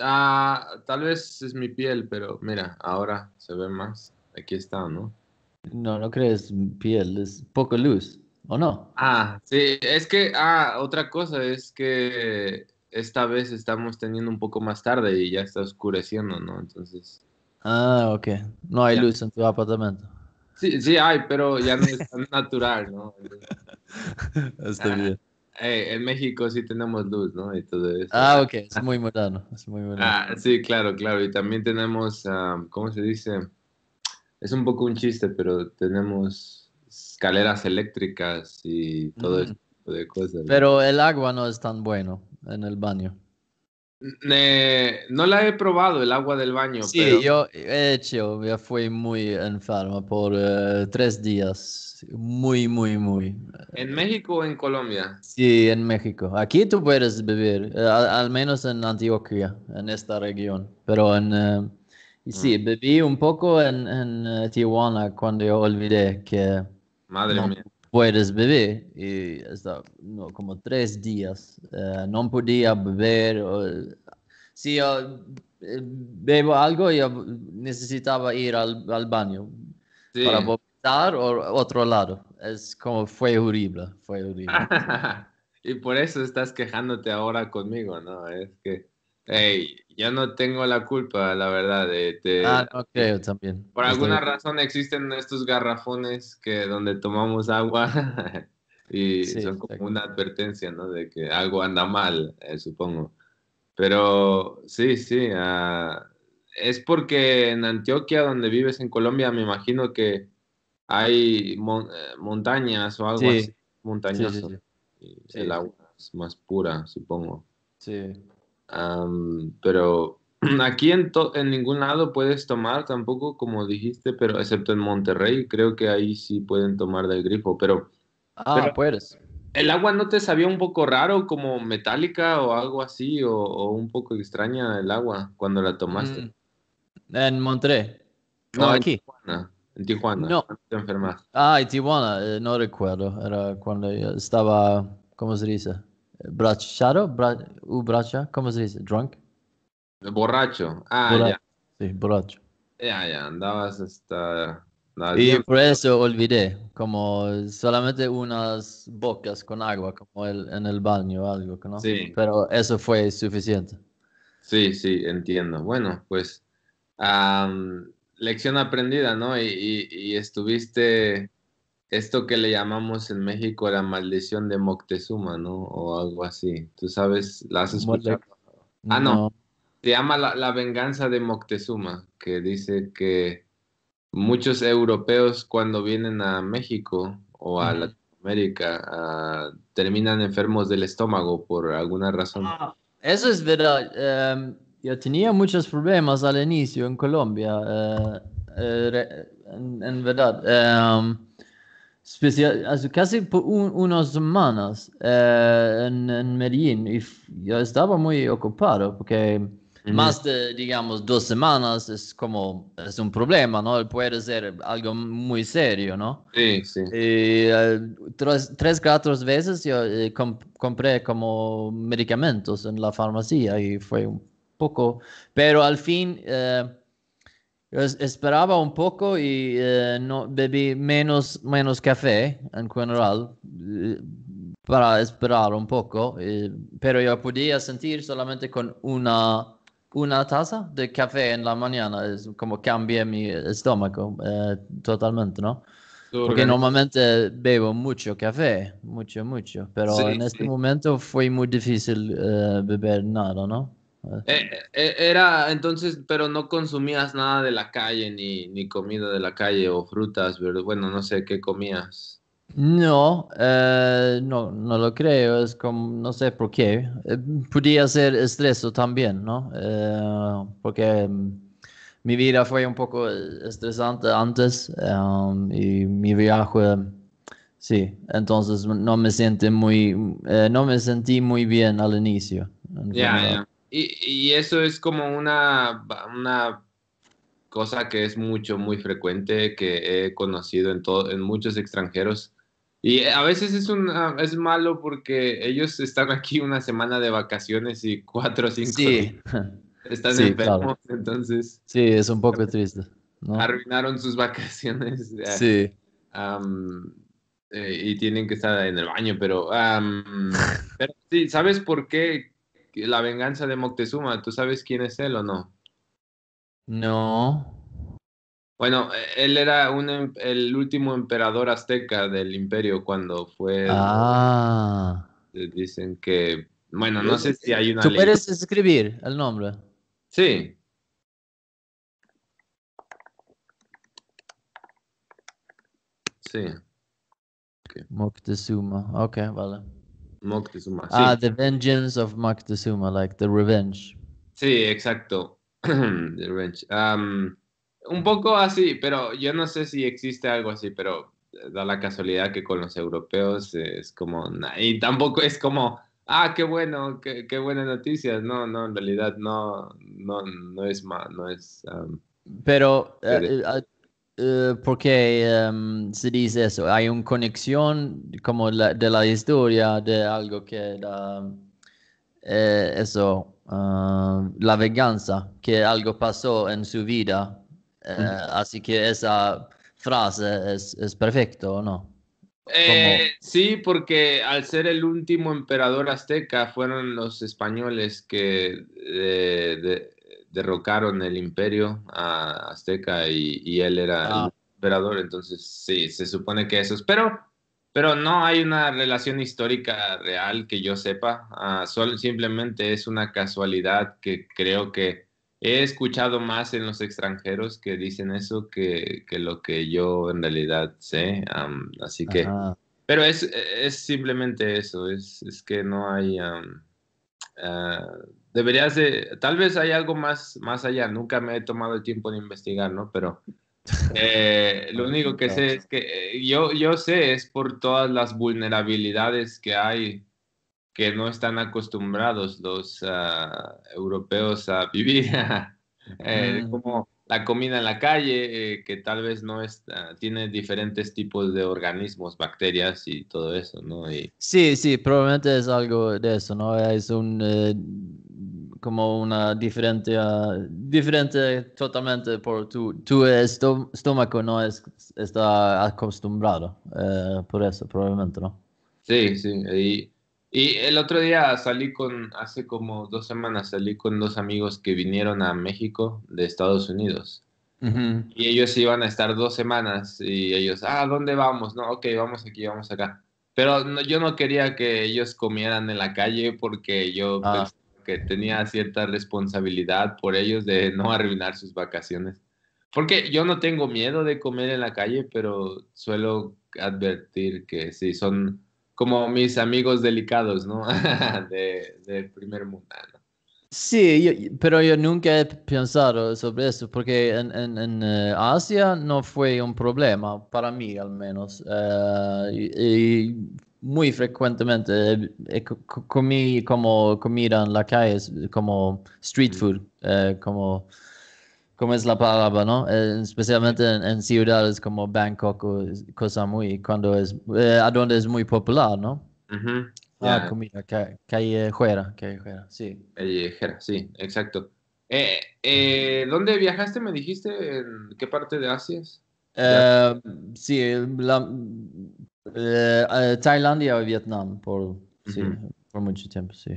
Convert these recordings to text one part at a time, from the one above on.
Ah, tal vez es mi piel, pero mira, ahora se ve más. Aquí está, ¿no? No, no crees piel, es poco luz, ¿o no? Ah, sí, es que, ah, otra cosa es que esta vez estamos teniendo un poco más tarde y ya está oscureciendo, ¿no? Entonces. Ah, ok. No hay luz en tu apartamento. Sí, sí hay, pero ya no es tan natural, ¿no? está ah. bien. Eh, en México sí tenemos luz, ¿no? Y todo eso. Ah, ok, es muy moderno, Ah, sí, claro, claro. Y también tenemos, ah, ¿cómo se dice? Es un poco un chiste, pero tenemos escaleras eléctricas y todo mm. de cosas. Pero el agua no es tan bueno en el baño no la he probado el agua del baño. Sí, yo he hecho, ya fui muy enferma por eh, tres días. Muy, muy, muy. ¿En México o en Colombia? Sí, en México. Aquí tú puedes beber eh, al, menos en Antioquia, en esta región. Pero en, eh, sí, bebí mm. un poco en, Tijuana cuando yo olvidé que... Madre mía puedes beber y hasta no, como tres días. Eh, no podía beber. si yo eh, bebo algo, yo necesitaba ir al, baño para vomitar o otro lado. Es como fue horrible, fue horrible. y por eso estás quejándote ahora conmigo, ¿no? Es que... Hey, yo no tengo la culpa, la verdad. De, ah, ok, también. Por alguna razón existen estos garrafones que donde tomamos agua y son como una advertencia, ¿no? De que algo anda mal, eh, supongo. Pero sí, sí. Ah, es porque en Antioquia, donde vives en Colombia, me imagino que hay eh, montañas o algo sí. así Sí, y el agua es más pura, supongo. Sí pero aquí en, ningún lado puedes tomar tampoco, como dijiste, pero excepto en Monterrey, creo que ahí sí pueden tomar del grifo, pero... Ah, puedes. ¿El agua no te sabía un poco raro, como metálica o algo así, o, un poco extraña el agua cuando la tomaste? Mm, en Monterrey. No, aquí. En Tijuana. No. Te Ah, en Tijuana, eh, no recuerdo. Era cuando estaba, ¿cómo se dice? Brachado, u bracha, ¿cómo se dice? Drunk. Borracho. Ah, ya. Sí, borracho. Ya, ya, andabas hasta... Este, y por eso olvidé, como solamente unas bocas con agua, como en el baño o algo, ¿no? Sí. Pero eso fue suficiente. Sí, sí, entiendo. Bueno, pues lección aprendida, ¿no? y estuviste esto que le llamamos en México la maldición de Moctezuma, ¿no? O algo así. ¿Tú sabes? ¿La has escuchado? Ah, no. Se llama la, venganza de Moctezuma, que dice que muchos europeos cuando vienen a México o a Latinoamérica ah, terminan enfermos del estómago por alguna razón. Ah, eso es verdad. Em, yo tenía muchos problemas al inicio en Colombia, eh, eh, en, verdad. Em, Especialmente casi por unas semanas eh, en, Medellín y yo estaba muy ocupado porque más de, digamos, dos semanas es como, es un problema, ¿no? Puede ser algo muy serio, ¿no? Sí, sí. Y, eh, tres, cuatro veces yo eh, compré como medicamentos en la farmacia y fue un poco, pero al fin esperaba un poco y eh, no, bebí menos, menos café en general eh, para esperar un poco, eh, pero yo podía sentir solamente con una, una taza de café en la mañana, es como cambié mi estómago totalmente, ¿no? Porque normalmente bebo mucho café, mucho, mucho, pero en este momento fue muy difícil beber nada, ¿no? Eh, eh, eh, era entonces, pero no consumías nada de la calle, ni, ni comida de la calle o frutas, pero bueno, no sé qué comías. No, no, no lo creo, es como, no sé por qué. podía ser estreso también, ¿no? porque em, mi vida fue un poco estresante antes em, y mi viaje, sí, entonces no me, sentí muy, no me sentí muy bien al inicio. Ya, y, eso es como una, una cosa que es mucho, muy frecuente, que he conocido en, todo, en muchos extranjeros. Y a veces es, un es malo porque ellos están aquí una semana de vacaciones y cuatro o cinco sí. están enfermos, entonces... Sí, es un poco triste. Arruinaron sus vacaciones. Sí. Eh, y tienen que estar en el baño, pero, pero sí, ¿sabes por qué? la venganza de Moctezuma, ¿tú sabes quién es él o no? No. Bueno, e-, él era un, em, el último emperador azteca del imperio cuando fue... Ah. Dicen que... Bueno, no sé si hay una... ¿Tú puedes escribir el nombre? Sí. Sí. Moctezuma. Ok, vale. Moctezuma. Ah, The Vengeance of Moctezuma, like The Revenge. Sí, exacto. the Revenge. Um, un poco así, pero yo no sé si existe algo así, pero da la casualidad que con los europeos es como, y tampoco es como, ah, qué bueno, qué, qué buenas noticias. No, no, en realidad no, no, no es más, no es... pero eh, eh, eh, porque em, se dice eso, hay una conexión como de la historia de algo que da, eh, eso, eh, la venganza, que algo pasó en su vida. Así que esa frase es, es perfecto, ¿no? sí, porque al ser el último emperador azteca fueron los españoles que derrocaron el imperio a azteca y, él era el ah. emperador, entonces sí, se supone que eso es, pero, pero no hay una relación histórica real que yo sepa, ah, solo, simplemente es una casualidad que creo que he escuchado más en los extranjeros que dicen eso que, que lo que yo en realidad sé, así que... Pero es, es, simplemente eso, es, es que no hay... Ah, deberías de, tal vez hay algo más, más allá, nunca me he tomado el tiempo de investigar, ¿no? Pero eh, lo único que sé es que eh, yo, yo sé es por todas las vulnerabilidades que hay que no están acostumbrados los ah, europeos a vivir. Eh, mm. como la comida en la calle, eh, que tal vez no ah, tiene diferentes tipos de organismos, bacterias y todo eso, ¿no? Sí, sí, probablemente es algo de eso, ¿no? Es un, eh, como una diferente, ah, diferente totalmente por tu, tu estómago, no está acostumbrado eh, por eso, probablemente, ¿no? Sí, sí, y y el otro día salí con, hace como dos semanas, salí con dos amigos que vinieron a México de Estados Unidos. Y ellos iban a estar dos semanas y ellos, ah, ¿dónde vamos? No, ok, vamos aquí, vamos acá. Pero yo no quería que ellos comieran en la calle porque yo ah. pensé que tenía cierta responsabilidad por ellos de no arruinar sus vacaciones. Porque yo no tengo miedo de comer en la calle, pero suelo advertir que si son como mis amigos delicados, ¿no? de, del primer mundo. Sí, pero yo nunca he pensado sobre eso, porque en, eh, Asia no fue un problema, para mí al menos. Eh, y, muy frecuentemente eh, comí como comida en la calle, como street mm. food, como como es la palabra, ¿no? Eh, especialmente en, ciudades como Bangkok o cosa muy, cuando es, eh, a donde es muy popular, ¿no? Uh comida callejera, eh, callejera, sí. sí, exacto. ¿Dónde viajaste, me dijiste? ¿En qué parte de Asia es? sí, la, Tailandia o Vietnam por, sí, por mucho tiempo, sí.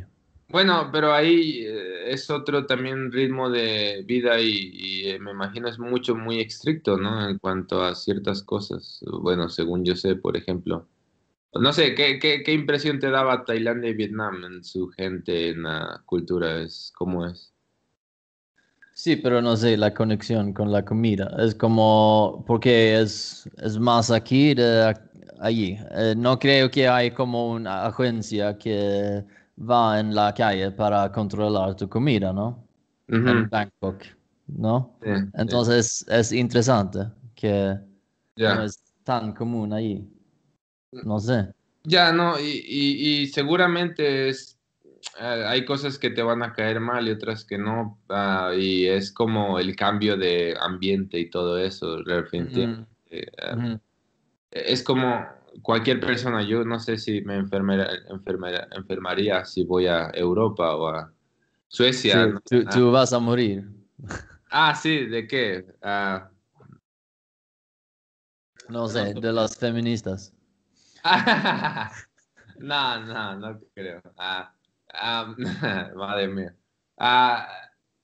Bueno, pero ahí eh, es otro también ritmo de vida y, eh, me imagino es mucho, muy estricto, ¿no? En cuanto a ciertas cosas. Bueno, según yo sé, por ejemplo. No sé, ¿qué, impresión te daba Tailandia y Vietnam en su gente, en la cultura? Es, ¿Cómo es? Sí, pero no sé, la conexión con la comida. Es como, porque es, es más aquí de allí. Eh, no creo que hay como una agencia que va en la calle para controlar tu comida, ¿no? En Bangkok, ¿no? Entonces es interesante que no es tan común allí. Mm. No sé. Ya, no, y, y, y seguramente es, eh, hay cosas que te van a caer mal y otras que no, ah, y es como el cambio de ambiente y todo eso, repente. Eh, es como, cualquier persona, yo no sé si me enfermera, enfermaría si voy a Europa o a Suecia. tú, ah. vas a morir. Ah, sí, ¿de qué? Ah. no sé, de las feministas. no, no, no creo. Ah, madre mía.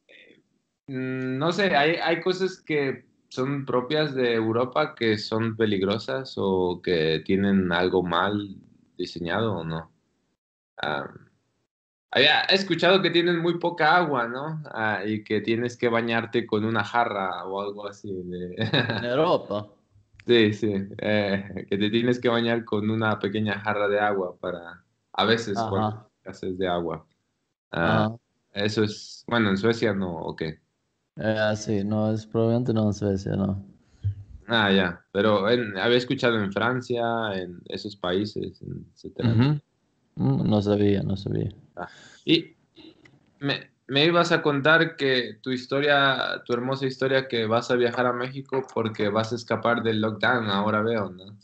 Eh, no sé, hay, hay cosas que son propias de Europa que son peligrosas o que tienen algo mal diseñado o no. Um, había escuchado que tienen muy poca agua, ¿no? Ah, y que tienes que bañarte con una jarra o algo así. De... En Europa. Sí, sí. Eh, que te tienes que bañar con una pequeña jarra de agua para. A veces, cuando haces de agua. Ah, eso es. Bueno, en Suecia no, ¿o qué? Eh, sí, no, es probablemente no en Suecia, no. Ah, ya, pero había escuchado en Francia, en esos países, etc. Mm, no sabía, no sabía. Ah, y me, me, ibas a contar que tu historia, tu hermosa historia, que vas a viajar a México porque vas a escapar del lockdown, ahora veo, ¿no?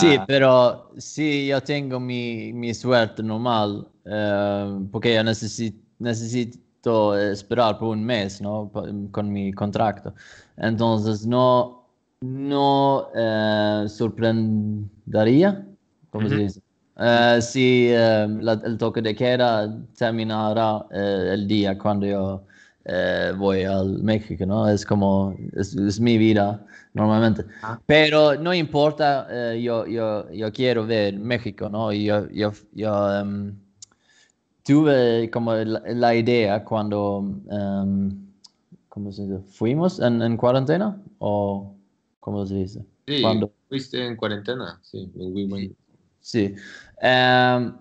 Sí, ah. pero sí, yo tengo mi, mi suerte normal, eh, porque yo necesito, necesito esperar por un mes, ¿no? Con mi contrato. Entonces, no, no eh, sorprendería, se dice? Eh, si eh, el toque de queda terminará el día cuando yo voy al México, ¿no? Es como, es, mi vida normalmente. Ah. Pero no importa, yo, yo, yo, quiero ver México, ¿no? Yo, yo, em, tuve como la, idea cuando, em, ¿cómo se dice? ¿Fuimos en, cuarentena? ¿O cómo se dice? Sí, cuando... fuiste en cuarentena, sí. sí. Em,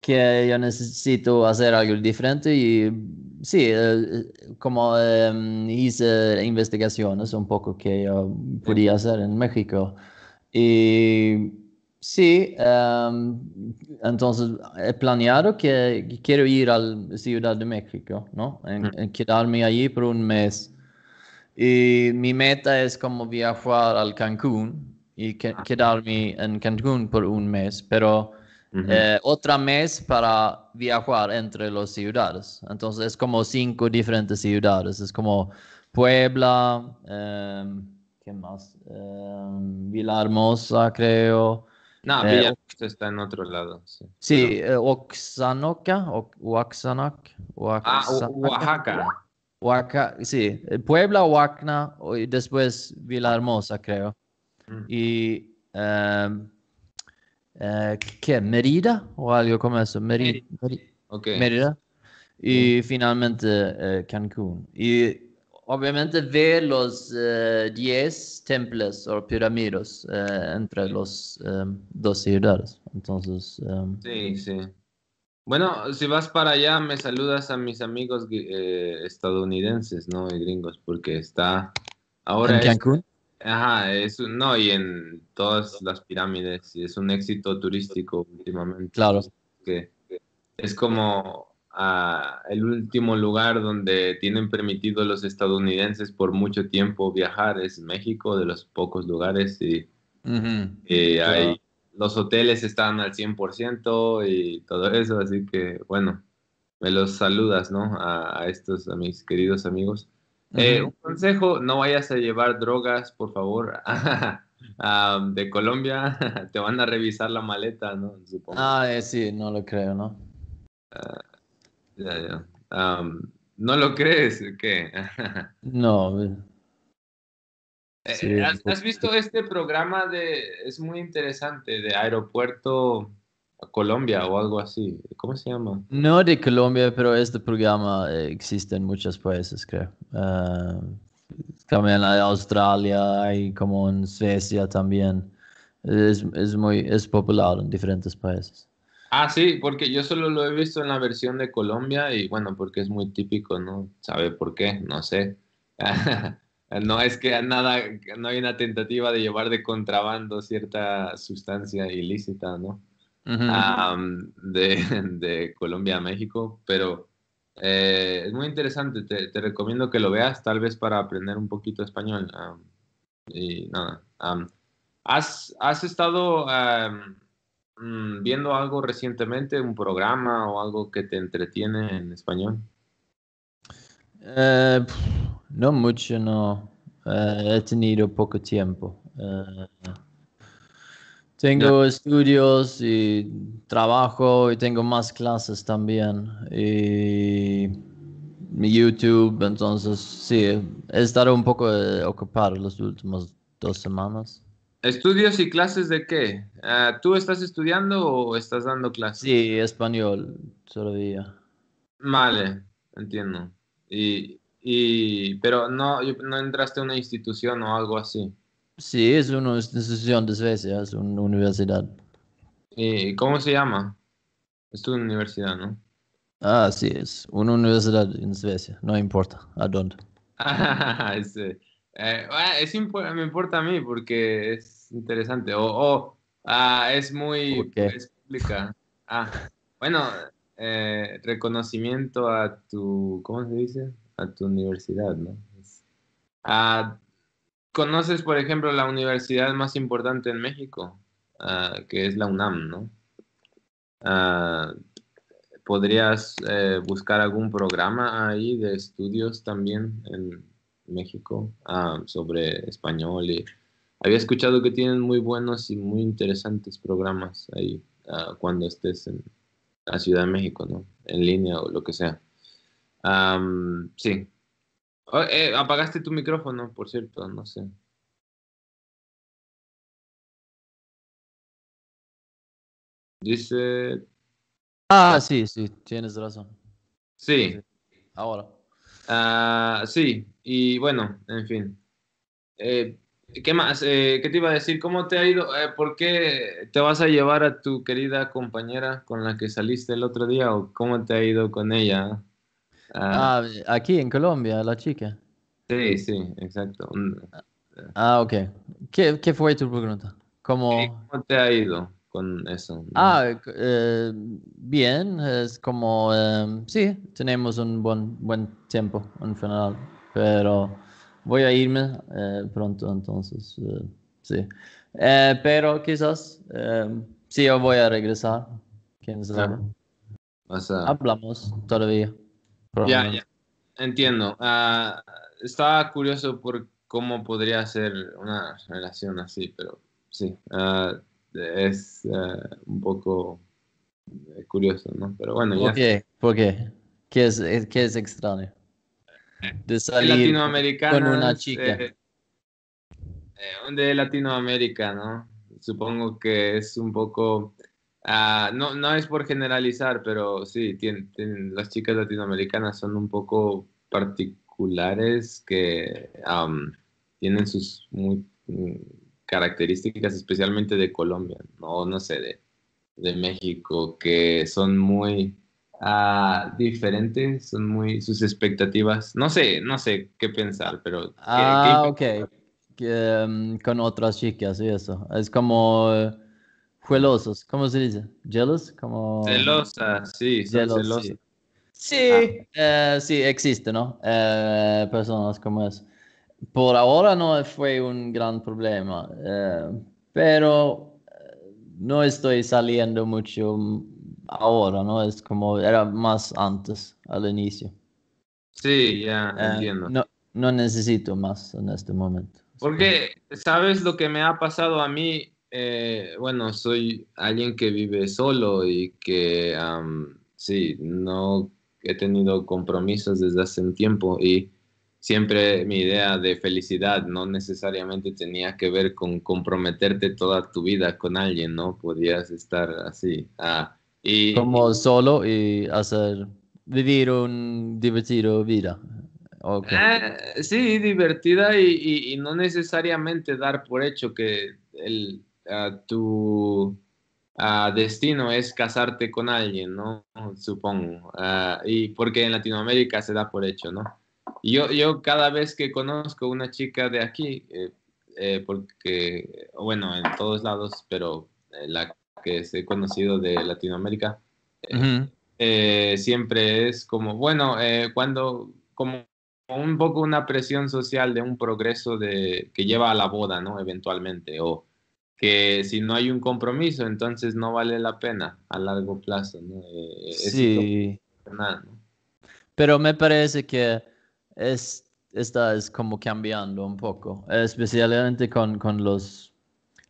que yo necesito hacer algo diferente y sí, eh, como em, hice investigaciones un poco que yo podía hacer en México. Y Sí, ehm, entonces he planeado que quiero ir a Ciudad de México, ¿no? Mm. En, quedarme allí por un mes. Y mi meta es como viajar al Cancún y ah. quedarme en Cancún por un mes, pero eh, otra mes para viajar entre los ciudades. Entonces es como cinco diferentes ciudades. Es como Puebla, ehm, ¿qué más? Eh, Villahermosa, creo. No, eh, está en otro lado. Sí, sí eh, Oaxanoca, ah, Oaxaca. Oaxaca, sí. Eh, Puebla, Oaxaca y después Villahermosa, creo. Mm. Y... Em, eh, ¿Qué? Merida o algo como eso. Merida. Merida. Okay. Merida. Y mm. finalmente eh, Cancún. Y obviamente ve los 10 eh, templos o pirámides eh, entre los eh, dos ciudades. Entonces. Em, sí, sí. Bueno, si vas para allá, me saludas a mis amigos estadounidenses, ¿no? Y gringos, porque está ahora. ¿En Cancún? ajá, es, no, y en todas las pirámides, y es un éxito turístico últimamente. Claro. es como el último lugar donde tienen permitido los estadounidenses por mucho tiempo viajar es México, de los pocos lugares y, eh, hay, los hoteles están al 100% y todo eso, así que bueno, me los saludas, ¿no? A, estos, a mis queridos amigos. Eh, un consejo, no vayas a llevar drogas, por favor. Ah, de Colombia te van a revisar la maleta, ¿no? Supongo. Ah, eh, sí, no lo creo, ¿no? Ah. ¿No lo crees? ¿Qué? no. Eh, ¿Has, visto este programa de, es muy interesante, de aeropuerto Colombia o algo así? ¿Cómo se llama? No de Colombia, pero este programa eh, existe en muchos países, creo. también hay Australia, hay como en Suecia también. Es, es muy es popular en diferentes países. Ah, sí, porque yo solo lo he visto en la versión de Colombia y bueno, porque es muy típico, ¿no? ¿Sabe por qué? No sé. no es que nada, no hay una tentativa de llevar de contrabando cierta sustancia ilícita, ¿no? de, Colombia a México, pero eh, es muy interesante, te, recomiendo que lo veas, tal vez para aprender un poquito español. y nada, has, has, estado Mm, viendo algo recientemente, un programa o algo que te entretiene en español. Eh, no mucho, no. Eh, he tenido poco tiempo. Eh, tengo estudios y trabajo y tengo más clases también. Y mi YouTube, entonces sí, he estado un poco ocupado las últimas dos semanas. ¿Estudios y clases de qué? Ah, ¿Tú estás estudiando o estás dando clases? Sí, español, solo día. Vale, entiendo. Y, y, pero no, no entraste a una institución o algo así. Sí, es una institución de Suecia, es una universidad. ¿Y cómo se llama? Es una universidad, ¿no? Ah, sí, es una universidad en Suecia, no importa a dónde. sí. Eh, me importa a mí porque es interesante. O, ah, es muy pues, pública. Ah, bueno, eh, reconocimiento a tu, ¿cómo se dice? A tu universidad, ¿no? Ah, ¿Conoces, por ejemplo, la universidad más importante en México? que es la UNAM, ¿no? ¿Podrías eh, buscar algún programa ahí de estudios también en México sobre español y había escuchado que tienen muy buenos y muy interesantes programas ahí ah, cuando estés en la Ciudad de México, ¿no? En línea o lo que sea. sí. Oh, eh, apagaste tu micrófono, por cierto, no sé. Dice. Ah, sí, sí, tienes razón. Sí. Ahora. Ah, sí, y bueno, en fin. Eh, ¿Qué más? Eh, ¿Qué te iba a decir? ¿Cómo te ha ido? Eh, ¿Por qué te vas a llevar a tu querida compañera con la que saliste el otro día? ¿O cómo te ha ido con ella? ah, ah aquí en Colombia, la chica. Sí, sí, exacto. Eh. Ah, ok. ¿Qué, fue tu pregunta? ¿Cómo, te ha ido con eso? Ah, bien. Es como, sí, tenemos un buen, buen tiempo en general, pero voy a irme eh, pronto, entonces, eh, sí. Eh, pero quizás, sí, yo voy a regresar, quién sabe. Hablamos todavía. Ya, ya, entiendo. Ah, estaba curioso por cómo podría ser una relación así, pero sí, ah, es un poco curioso, ¿no? Pero bueno, ya. ¿Por qué? ¿Por qué? es, qué es extraño? de salir con una chica. Eh, eh, de Latinoamérica, ¿no? Supongo que es un poco... Ah, no, no es por generalizar, pero sí, tienen, las chicas latinoamericanas son un poco particulares que tienen sus muy mm, características, especialmente de Colombia, no, no sé, de, de México, que son muy uh, diferente, son muy sus expectativas. No sé, no sé qué pensar, pero... ah, ok. Em, con otras chicas y eso. Es como celosos, eh, ¿cómo se dice? ¿Jealous? Como... Celosa, sí, Sí. Ah, eh, sí. existe, ¿no? Eh, personas como eso Por ahora no fue un gran problema, pero no estoy saliendo mucho ahora, ¿no? Es como, era más antes, al inicio. Sí, ya eh, entiendo. No, no, necesito más en este momento. Porque, ¿sabes lo que me ha pasado a mí? Eh, bueno, soy alguien que vive solo y que, sí, no he tenido compromisos desde hace un tiempo y siempre mi idea de felicidad no necesariamente tenía que ver con comprometerte toda tu vida con alguien, ¿no? Podías estar así, ah, como solo y hacer, vivir un divertido vida. Ah, sí, divertida y, no necesariamente dar por hecho que el, tu destino es casarte con alguien, ¿no? Supongo. Ah, y porque en Latinoamérica se da por hecho, ¿no? Yo, yo cada vez que conozco una chica de aquí, eh, eh, porque, bueno, en todos lados, pero eh, la que es conocido de Latinoamérica, eh, siempre es como, bueno, eh, cuando, como un poco una presión social de un progreso de, que lleva a la boda, ¿no? Eventualmente, o que si no hay un compromiso, entonces no vale la pena a largo plazo, ¿no? Eh, sí. Pero me parece que es, esta es como cambiando un poco, especialmente con, con los,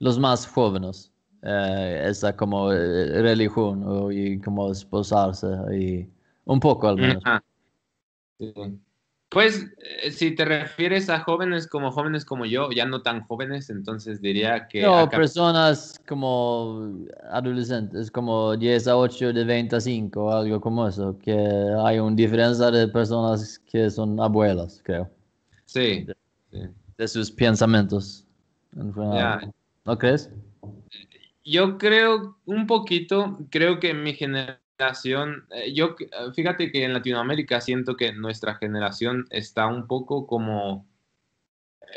los más jóvenes. Eh, esa como eh, religión y como esposarse y un poco al menos. Pues eh, si te refieres a jóvenes como jóvenes como yo, ya no tan jóvenes, entonces diría que... No, personas como adolescentes, como a 10 8 de 25 o algo como eso, que hay una diferencia de personas que son abuelas, creo. Sí. De, sus pensamientos. ¿No crees? yo creo un poquito, creo que mi generación, eh, yo eh, fíjate que en Latinoamérica siento que nuestra generación está un poco como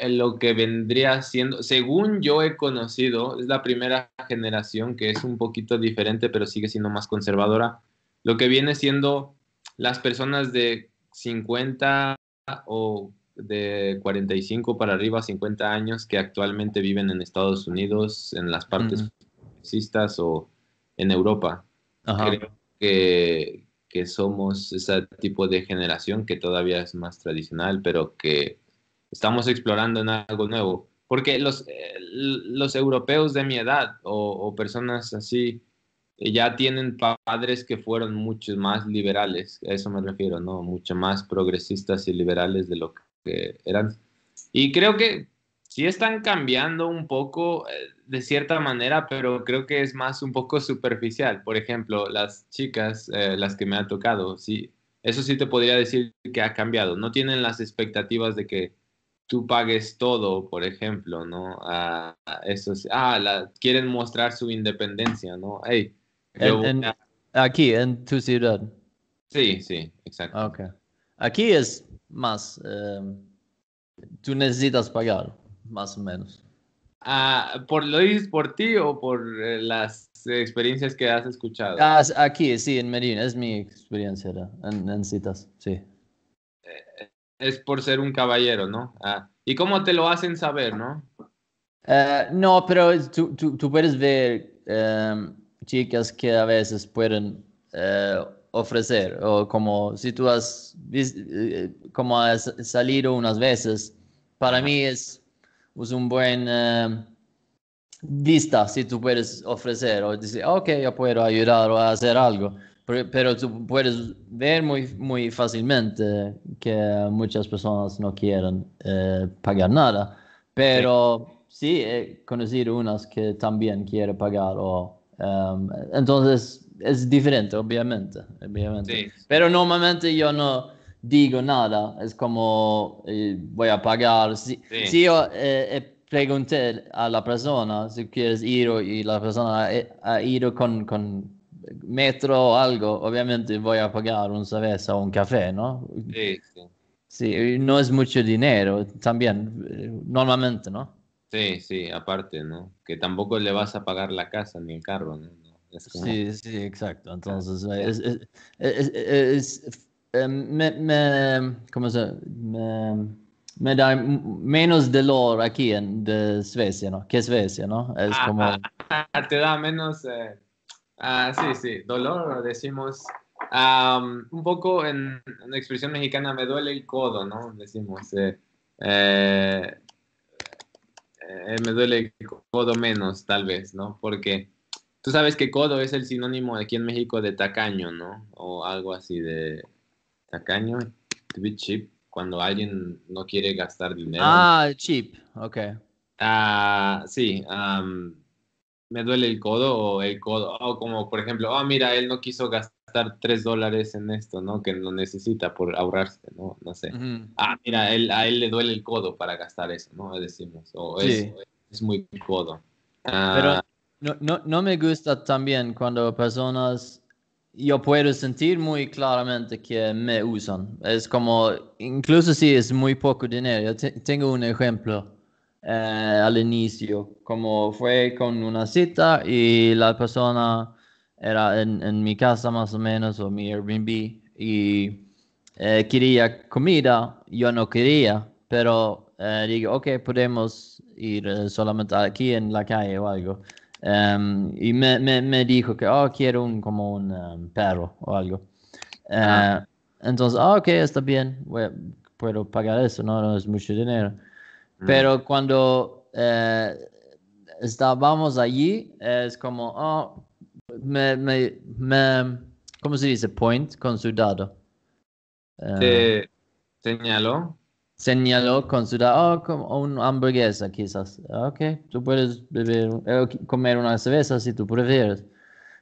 lo que vendría siendo, según yo he conocido, es la primera generación que es un poquito diferente, pero sigue siendo más conservadora, lo que viene siendo las personas de 50 o de 45 para arriba, 50 años, que actualmente viven en Estados Unidos, en las partes o en Europa. Creo que, que somos ese tipo de generación que todavía es más tradicional, pero que estamos explorando en algo nuevo. Porque los, eh, los europeos de mi edad o, personas así eh, ya tienen padres que fueron mucho más liberales, a eso me refiero, ¿no? Mucho más progresistas y liberales de lo que eran. Y creo que sí están cambiando un poco eh, de cierta manera, pero creo que es más un poco superficial. Por ejemplo, las chicas, eh, las que me ha tocado, sí, eso sí te podría decir que ha cambiado. No tienen las expectativas de que tú pagues todo, por ejemplo, ¿no? Ah, eso quieren mostrar su independencia, ¿no? Hey, Aquí, en tu ciudad. Sí, sí, exacto. Ah, okay. Aquí es más, em, tú necesitas pagar más o menos. Ah, ¿Por lo dices por ti o por eh, las experiencias que has escuchado? Ah, aquí, sí, en Medina, es mi experiencia en, citas, sí. Eh, es por ser un caballero, ¿no? Ah, ¿Y cómo te lo hacen saber, no? Eh, no, pero tú, tú, puedes ver em, chicas que a veces pueden ofrecer, o como si tú has, como has salido unas veces, para mí es es pues, un buen eh, vista si tú puedes ofrecer o decir, ah, ok, yo puedo ayudar o hacer algo. Pero, tú puedes ver muy, muy fácilmente que muchas personas no quieren eh, pagar nada. Pero sí. sí. he conocido unas que también quieren pagar. O, em, entonces es diferente, obviamente. obviamente. Pero normalmente yo no digo nada, es como eh, voy a pagar. Si, yo eh, eh, pregunté a la persona si quieres ir y la persona ha, ido con, metro o algo, obviamente voy a pagar un cerveza o un café, ¿no? Sí, no es mucho dinero también, normalmente, ¿no? Sí, sí, aparte, ¿no? Que tampoco le vas a pagar la casa ni el carro, ¿no? Sí, sí, exacto. Entonces, es Em, me da menos dolor aquí en de Suecia, ¿no? ¿Qué es Suecia, no? Es ah, como... Ah, te da menos... Eh, ah, sí, sí, dolor, decimos... un poco en, la expresión mexicana, me duele el codo, ¿no? Decimos... Eh, eh, me duele el codo menos, tal vez, ¿no? Porque tú sabes que codo es el sinónimo aquí en México de tacaño, ¿no? O algo así de Tacaño, to be cheap, cuando alguien no quiere gastar dinero. Ah, cheap, ok. Ah, sí, me duele el codo o el codo, o como por ejemplo, oh, mira, él no quiso gastar tres dólares en esto, ¿no? Que no necesita por ahorrarse, ¿no? No sé. Ah, mira, él, a él le duele el codo para gastar eso, ¿no? Decimos, o es, muy codo. Pero ah. no, no me gusta también cuando personas yo puedo sentir muy claramente que me usan. Es como, incluso si es muy poco dinero. tengo un ejemplo eh, al inicio, como fue con una cita y la persona era en, mi casa más o menos, o mi Airbnb, y eh, quería comida, yo no quería, pero eh, digo, ok, podemos ir solamente aquí en la calle o algo. Em, y me, dijo que, oh, quiero un, como un em, perro o algo. Eh, entonces, ah, ok, está bien, puedo pagar eso, no, es mucho dinero. Mm. Pero cuando eh, estábamos allí, es como, oh, me, me, me, ¿cómo se dice? Point con su dado. Te eh. señaló señaló con su oh, como una hamburguesa quizás. Ah, ok, tú puedes beber, eh, comer una cerveza si tú prefieres.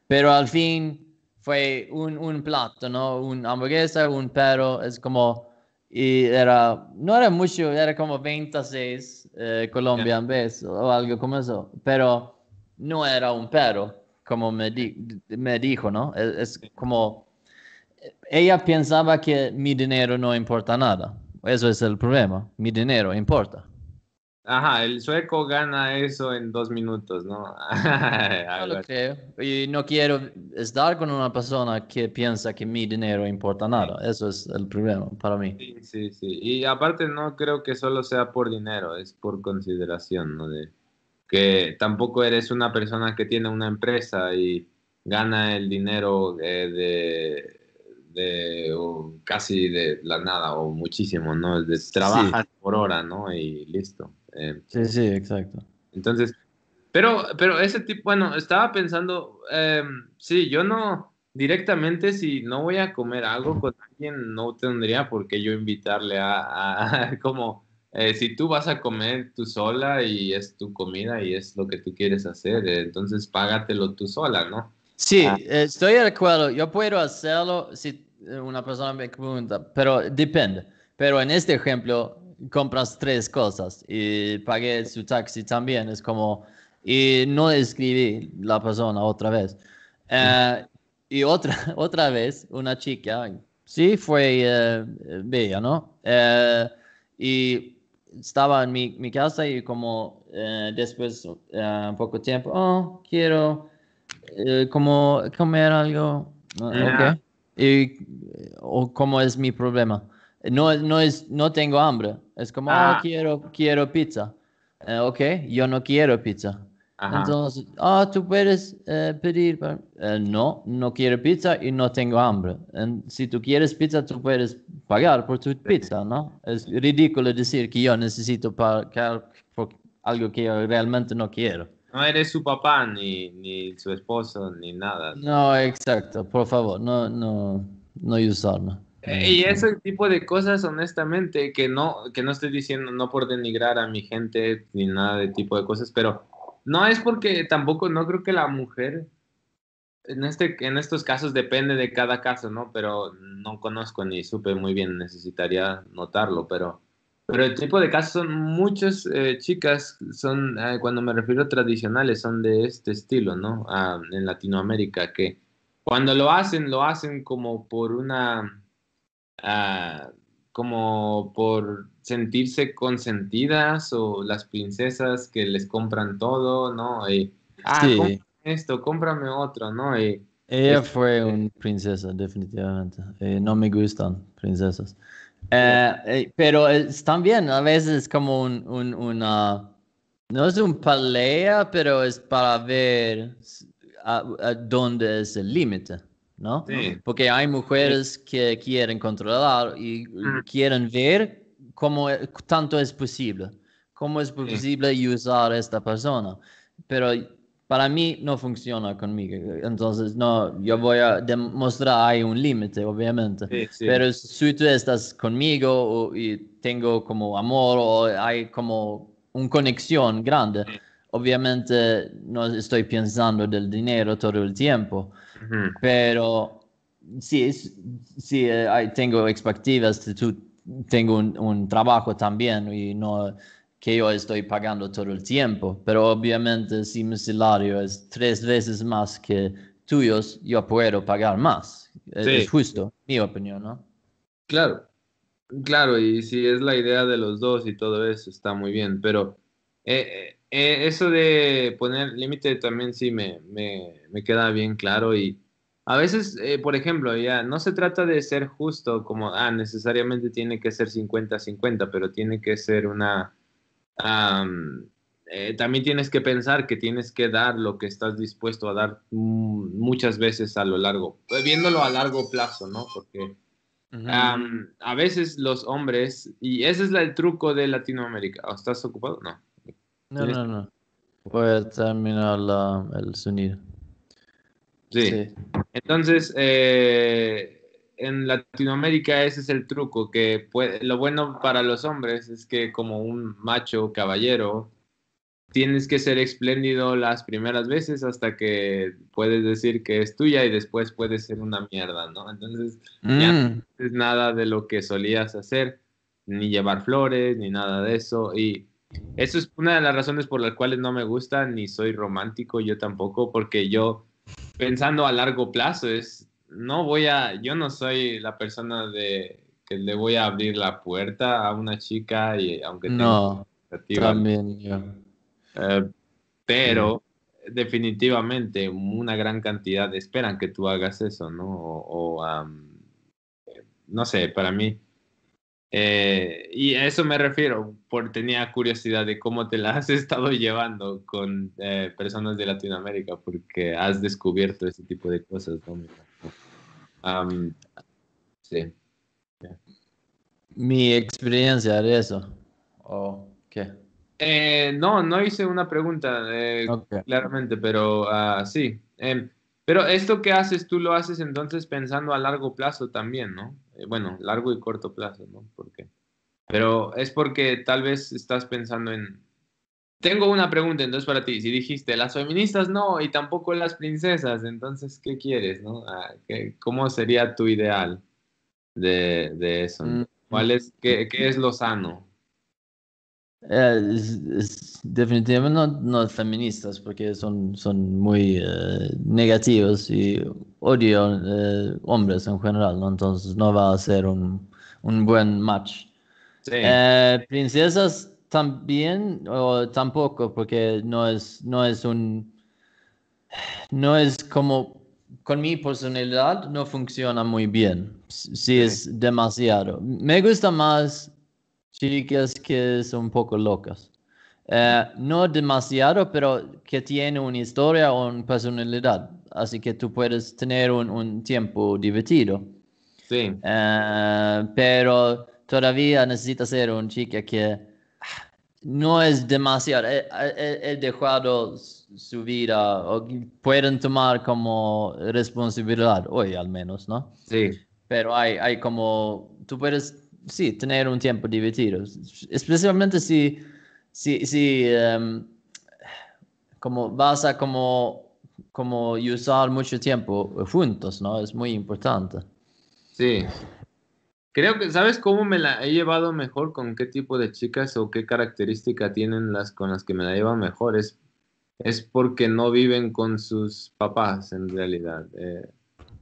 Pero al fin fue un, un plato, ¿no? Una hamburguesa, un perro, es como, y era, no era mucho, era como 26 eh, Colombian pesos o algo como eso, pero no era un perro, como me, me dijo, ¿no? E-, es como, ella pensaba que mi dinero no importa nada eso es el problema. Mi dinero importa. Ajá, el sueco gana eso en dos minutos, ¿no? Y no quiero estar con una persona que piensa que mi dinero importa nada. Eso es el problema para mí. Sí, sí, sí. Y aparte no creo que solo sea por dinero, es por consideración, ¿no? De que tampoco eres una persona que tiene una empresa y gana el dinero eh, de o casi de la nada o muchísimo, ¿no? De, trabajar por hora, ¿no? Y listo. Eh. sí, sí, exacto. Entonces, pero, pero ese tipo, bueno, estaba pensando, eh, sí, yo no, directamente si no voy a comer algo con alguien, no tendría por qué yo invitarle a, como, eh, si tú vas a comer tú sola y es tu comida y es lo que tú quieres hacer, eh, entonces págatelo tú sola, ¿no? Sí, ah. estoy de acuerdo, yo puedo hacerlo si una persona me pregunta, pero depende. Pero en este ejemplo, compras tres cosas y pagué su taxi también. Es como, y no escribí la persona otra vez. Eh, y otra, otra vez, una chica, sí, fue eh, bella, ¿no? Eh, y estaba en mi, casa y como después un poco tiempo, oh, quiero como comer algo y, o cómo es mi problema. No, no, es, no tengo hambre, es como, ah, ah. quiero, quiero pizza. Eh, ok, yo no quiero pizza. Entonces, ah, tú puedes eh, pedir, eh, no, no quiero pizza y no tengo hambre. si tú quieres pizza, tú puedes pagar por tu pizza, ¿no? Es ridículo decir que yo necesito pagar algo que yo realmente no quiero. No eres su papá, ni, ni su esposo, ni nada. No, exacto, por favor, no, no, no usarlo. Eh, y ese tipo de cosas, honestamente, que no, que no estoy diciendo, no por denigrar a mi gente ni nada de tipo de cosas, pero no es porque tampoco, no creo que la mujer, en, este, en estos casos depende de cada caso, ¿no? Pero no conozco ni supe muy bien, necesitaría notarlo, pero pero el tipo de casos son muchas eh, chicas, son, eh, cuando me refiero a tradicionales, son de este estilo, ¿no? Ah, en Latinoamérica, que cuando lo hacen, lo hacen como por una, ah, como por sentirse consentidas o las princesas que les compran todo, ¿no? Y, ah, cómprame esto, cómprame otro, ¿no? Y, Ella este fue una princesa, definitivamente. Eh, no me gustan princesas. Eh, eh, pero es también a veces es como una, no es un pelea, pero es para ver a, dónde es el límite, ¿no? Porque hay mujeres que quieren controlar y mm. quieren ver cómo e, tanto es posible, cómo es posible usar esta persona. Pero para mí no funciona conmigo. Entonces, no, yo voy a demostrar hay un límite, obviamente. Pero si tú estás conmigo y tengo como amor o hay como una conexión grande, obviamente no estoy pensando del dinero todo el tiempo. Pero sí, sí, eh, tengo expectativas, tú tengo un trabajo también y no que yo estoy pagando todo el tiempo, pero obviamente si mi salario es tres veces más que tuyos, yo puedo pagar más. E-, es justo, mi opinión, ¿no? Claro, claro, y si es la idea de los dos y todo eso, está muy bien, pero eh, eh, eh, eso de poner límite también sí me, me, me, queda bien claro y a veces, por ejemplo, ya no se trata de ser justo como, ah, necesariamente tiene que ser 50-50, pero tiene que ser una eh, también tienes que pensar que tienes que dar lo que estás dispuesto a dar mm, muchas veces a lo largo, eh, viéndolo a largo plazo, ¿no? Porque a veces los hombres, y ese es el truco de Latinoamérica, ¿estás ocupado? No. No, no, no. Voy pues, a terminar el sonido. Sí. sí. Entonces, eh, en Latinoamérica ese es el truco, que puede, lo bueno para los hombres es que como un macho caballero, tienes que ser espléndido las primeras veces hasta que puedes decir que es tuya y después puede ser una mierda, ¿no? Entonces, ya mm. no es nada de lo que solías hacer, ni llevar flores, ni nada de eso. Y eso es una de las razones por las cuales no me gusta, ni soy romántico yo tampoco, porque yo, pensando a largo plazo, es no voy a, yo no soy la persona de que le voy a abrir la puerta a una chica y aunque no, también eh, pero definitivamente una gran cantidad esperan que tú hagas eso, ¿no? O, no sé, para mí. Eh, y a eso me refiero, por tenía curiosidad de cómo te la has estado llevando con eh, personas de Latinoamérica, porque has descubierto ese tipo de cosas, ¿no? sí. Mi experiencia de eso. ¿O eh, no, no hice una pregunta eh, claramente, pero ah, sí. Em, pero esto que haces, tú lo haces entonces pensando a largo plazo también, ¿no? Eh, bueno, largo y corto plazo, ¿no? Porque, pero es porque tal vez estás pensando en, tengo una pregunta entonces para ti. Si dijiste las feministas no y tampoco las princesas, entonces ¿qué quieres? No? Ah, ¿Cómo sería tu ideal de, eso? Mm. ¿Cuál es, qué, es lo sano? Eh, definitivamente no, feministas porque son, son muy eh, negativos y odio eh, hombres en general, ¿no? entonces no va a ser un, un buen match. Sí. princesas también o tampoco, porque no es, no es un, no es como, con mi personalidad no funciona muy bien, si es demasiado. Me gusta más chicas que son un poco locas. Eh, no demasiado, pero que tiene una historia o una personalidad. Así que tú puedes tener un, tiempo divertido. Sí. Eh, pero todavía necesitas ser un chica que no es demasiado. Eh, eh, eh, he, dejado su vida, o pueden tomar como responsabilidad hoy al menos, ¿no? Sí. Pero hay, hay como, tú puedes, sí, tener un tiempo divertido, especialmente si, si, em, como vas a como, como usar mucho tiempo juntos, ¿no? Es muy importante. Sí. Creo que, ¿sabes cómo me la he llevado mejor? ¿Con qué tipo de chicas o qué característica tienen las con las que me la llevan mejor? Es, porque no viven con sus papás, en realidad. Eh,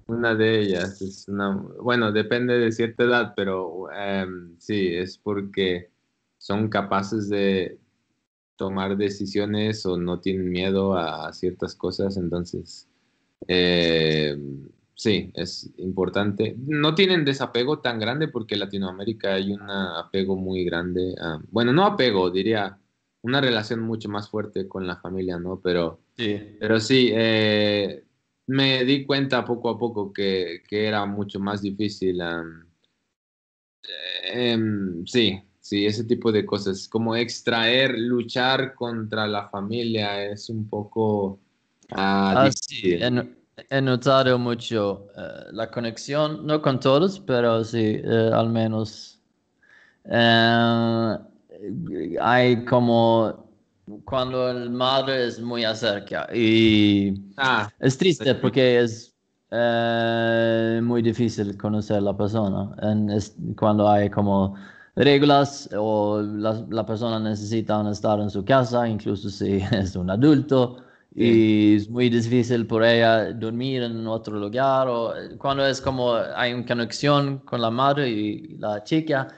una de ellas es una, bueno, depende de cierta edad, pero em, sí, es porque son capaces de tomar decisiones o no tienen miedo a ciertas cosas, entonces em, Sí, es importante. No tienen desapego tan grande porque en Latinoamérica hay un apego muy grande. bueno, no apego, diría una relación mucho más fuerte con la familia, ¿no? Pero sí, pero sí eh, me di cuenta poco a poco que, era mucho más difícil. Em, sí, sí, ese tipo de cosas. Como extraer, luchar contra la familia es un poco ah, ah, difícil. He notado mucho eh, la conexión, no con todos, pero sí, eh, al menos. Eh, hay como cuando el madre es muy cerca y ah, es triste porque es muy difícil conocer la persona. cuando hay como reglas o la, persona necesita estar en su casa, incluso si es un adulto. Y es muy difícil por ella dormir en otro lugar. O cuando es como hay una conexión con la madre y la chica,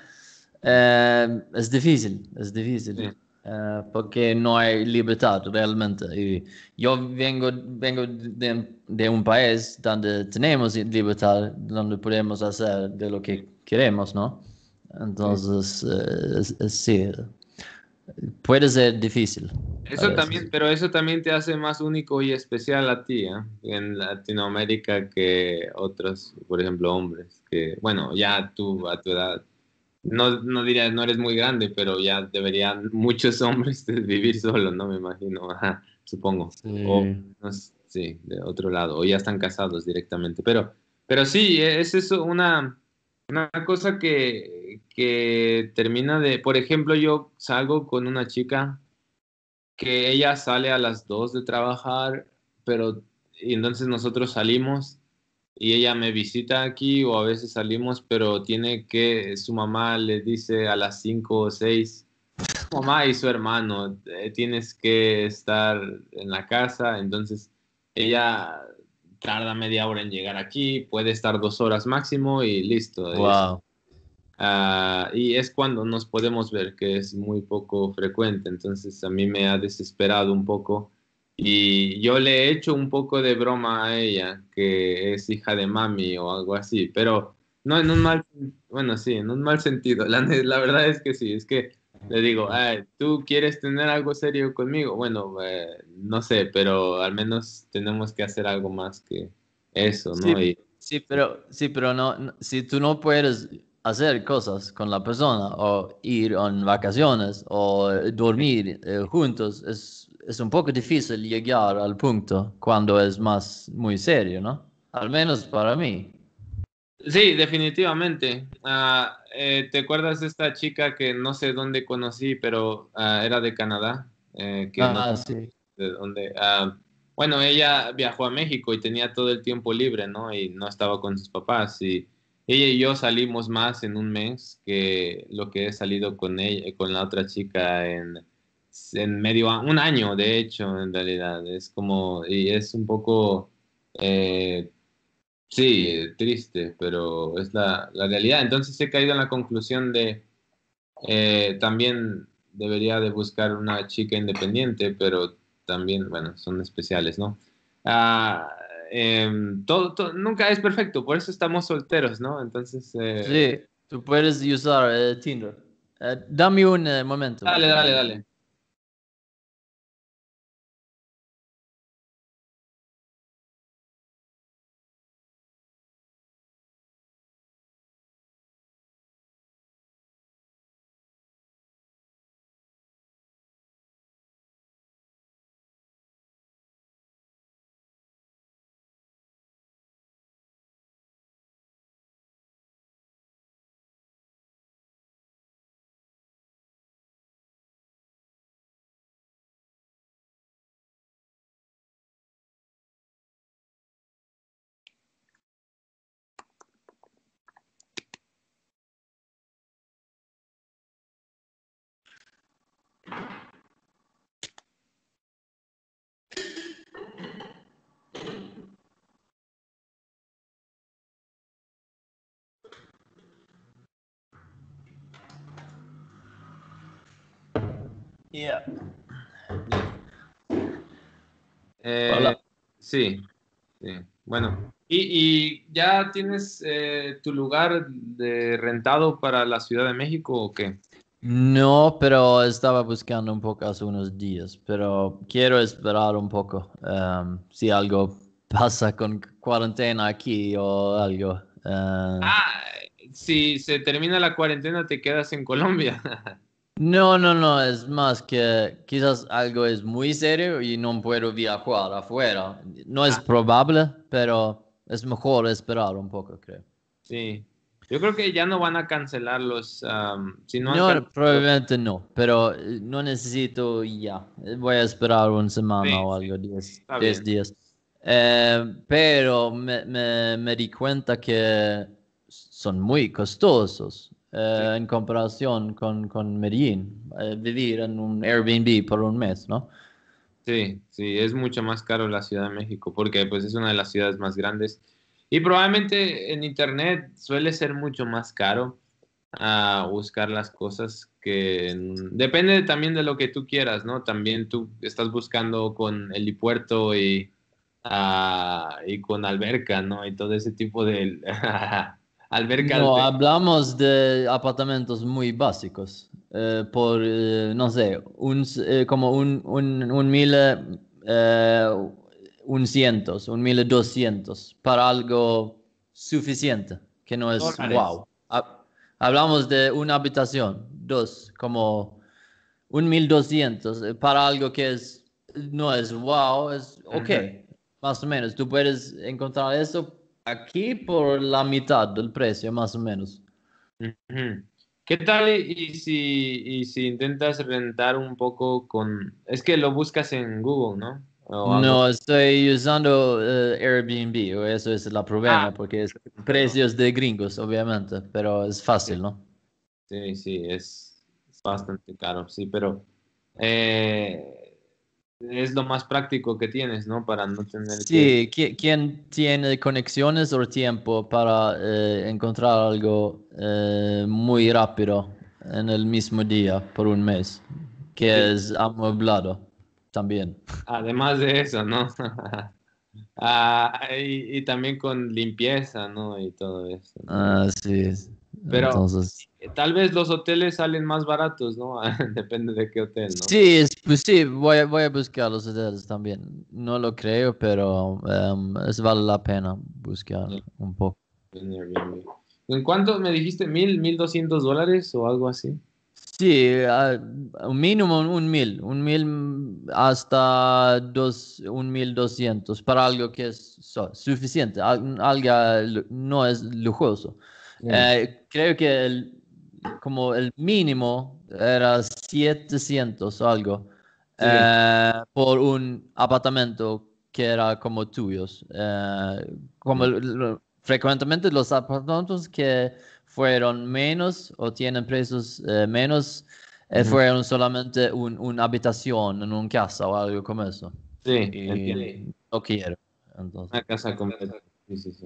eh, es difícil, es difícil. Eh, porque no hay libertad realmente. yo vengo, vengo de, un país donde tenemos libertad, donde podemos hacer de lo que queremos, ¿no? Entonces, eh, es, sí, Puede ser difícil. Eso también, pero eso también te hace más único y especial a ti, ¿eh? en Latinoamérica que otros, por ejemplo, hombres, que, bueno, ya tú a tu edad, no, no diría, no eres muy grande, pero ya deberían muchos hombres vivir solos, ¿no? Me imagino, supongo. O, sí, de otro lado, o ya están casados directamente, pero, pero sí, es eso una, una cosa que, que termina de, por ejemplo, yo salgo con una chica que ella sale a las 2 de trabajar, pero y entonces nosotros salimos y ella me visita aquí o a veces salimos, pero tiene que, su mamá le dice a las 5 o 6, mamá y su hermano, eh, tienes que estar en la casa, entonces ella tarda media hora en llegar aquí, puede estar dos horas máximo y listo. Ah, y es cuando nos podemos ver, que es muy poco frecuente. Entonces a mí me ha desesperado un poco y yo le he hecho un poco de broma a ella, que es hija de mami o algo así, pero no en un mal, bueno, sí, en un mal sentido. La, la verdad es que sí, es que le digo, ¿tú quieres tener algo serio conmigo? Bueno, eh, no sé, pero al menos tenemos que hacer algo más que eso, ¿no? Sí, sí pero, sí, pero no, si tú no puedes hacer cosas con la persona o ir en vacaciones o dormir eh, juntos es, un poco difícil llegar al punto cuando es más muy serio, ¿no? Al menos para mí. Sí, definitivamente. Ah, eh, ¿Te acuerdas de esta chica que no sé dónde conocí, pero ah, era de Canadá? Eh, ah, sí. Ah, bueno, ella viajó a México y tenía todo el tiempo libre, ¿no? Y no estaba con sus papás y ella y yo salimos más en un mes que lo que he salido con ella, con la otra chica en, medio año, un año de hecho en realidad es como y es un poco eh, sí triste pero es la, realidad entonces he caído en la conclusión de eh, también debería de buscar una chica independiente pero también bueno son especiales no ah, Em, todo, nunca es perfecto, por eso estamos solteros, ¿no? Entonces... Eh, sí, tú puedes usar eh, Tinder. Eh, dame un momento. Dale, dale, dale. Eh, sí, bueno. ¿Y, ya tienes eh, tu lugar de rentado para la Ciudad de México o qué? No, pero estaba buscando un poco hace unos días, pero quiero esperar un poco um, si algo pasa con cuarentena aquí o algo. Uh. Ah, si se termina la cuarentena te quedas en Colombia. No, no, no, es más que quizás algo es muy serio y no puedo viajar afuera. No es ah. probable, pero es mejor esperar un poco, creo. Sí. Yo creo que ya no van a cancelar los... no, probablemente no, pero eh, no necesito ya. Voy a esperar una semana o algo, 10 días. Eh, pero me, me, me di cuenta que son muy costosos eh, en comparación con, con Medellín, eh, vivir en un Airbnb por un mes, ¿no? Sí, sí, es mucho más caro la Ciudad de México porque pues es una de las ciudades más grandes y probablemente en Internet suele ser mucho más caro a ah, buscar las cosas que depende también de lo que tú quieras, ¿no? También tú estás buscando con helipuerto y, ah, y con alberca, ¿no? Y todo ese tipo de No, hablamos de apartamentos muy básicos. Eh, por, eh, no sé, eh, como un, un, un mil, un cientos, un mil doscientos, para algo suficiente, que no es wow. hablamos de una habitación, dos, como un mil doscientos, para algo que es, no es wow, es ok, más o menos. Tú puedes encontrar eso aquí por la mitad del precio, más o menos. ¿Qué tal y si, si intentas rentar un poco con... Es que lo buscas en Google, ¿no? no, estoy usando eh, Airbnb, o eso es la problema, ah. porque es precios de gringos, obviamente, pero es fácil, ¿no? Sí, sí, es, bastante caro, sí, pero eh, es lo más práctico que tienes, ¿no? Para no tener. Sí, ¿quién tiene conexiones o tiempo para eh, encontrar algo eh, muy rápido en el mismo día por un mes, que es amueblado también. Además de eso, ¿no? ah, y, también con limpieza, ¿no? Y todo eso. Ah, sí. Pero Entonces... Eh, tal vez los hoteles salen más baratos, ¿no? Depende de qué hotel, Sí, pues sí, voy a, voy a buscar los hoteles también. No lo creo, pero em, es vale la pena buscar un poco. ¿En cuánto me dijiste? ¿Mil, mil doscientos dólares o algo así? Sí, un mínimo un mil, un mil hasta dos, un mil doscientos para algo que es suficiente, algo no es lujoso. Mm. Eh, creo que el, como el mínimo era 700 o algo eh, por un apartamento que era como tuyos. Eh, como frecuentemente los apartamentos que fueron menos o tienen precios eh, menos fueron solamente una habitación en un casa o algo como eso. Sí, No quiero. Entonces. Una casa completa. Sí, sí, sí.